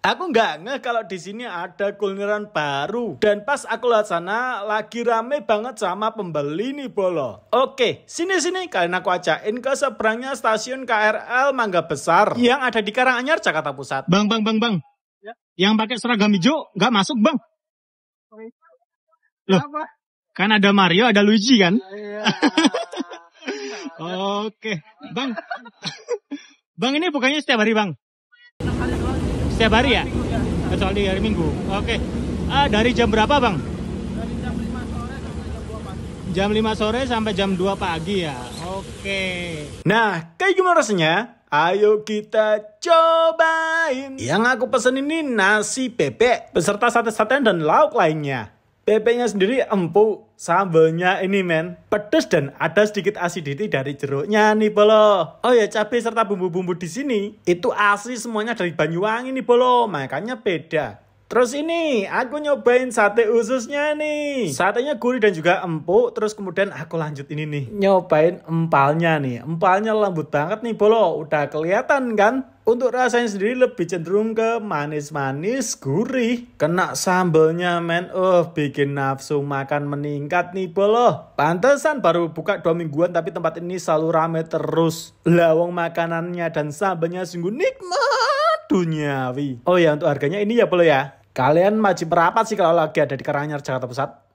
Aku nggak ngeh kalau di sini ada kulineran baru. Dan pas aku lihat sana, lagi rame banget sama pembeli nih Bolo. Oke, sini-sini kalian aku ajakin ke seberangnya stasiun KRL Mangga Besar. Yang ada di Karanganyar, Jakarta Pusat. Bang, bang, bang, bang. Ya? Yang pakai seragam hijau nggak masuk, bang. Loh, Apa? kan ada Mario, ada Luigi kan? Iya. Oke, bang. bang, ini bukannya setiap hari, bang? Setiap hari ya? Kecuali hari Minggu. Oke. Okay. Ah, dari jam berapa, Bang? Dari jam 5 sore sampai jam 2 pagi. Jam 5 sore sampai jam 2 pagi ya. Oke. Okay. Nah, kayak gimana rasanya? Ayo kita cobain. Yang aku pesen ini nasi bebek beserta sate-satean dan lauk lainnya. Pempeknya sendiri empuk, sambelnya ini men, pedes dan ada sedikit asiditi dari jeruknya nih bolo. Oh ya cabai serta bumbu-bumbu di sini itu asli semuanya dari Banyuwangi nih bolo, makanya beda. Terus ini aku nyobain sate ususnya nih. Satenya gurih dan juga empuk. Terus kemudian aku lanjut ini nih. Nyobain empalnya nih. Empalnya lembut banget nih bolo. Udah kelihatan kan? Untuk rasanya sendiri lebih cenderung ke manis-manis, gurih. Kena sambelnya men, oh bikin nafsu makan meningkat nih boloh. Pantesan baru buka dua mingguan tapi tempat ini selalu rame terus. Lawang makanannya dan sambelnya sungguh nikmat duniawi. Oh ya untuk harganya ini ya boloh ya. Kalian wajib merapat sih kalau lagi ada di Karanganyar Jakarta Pusat.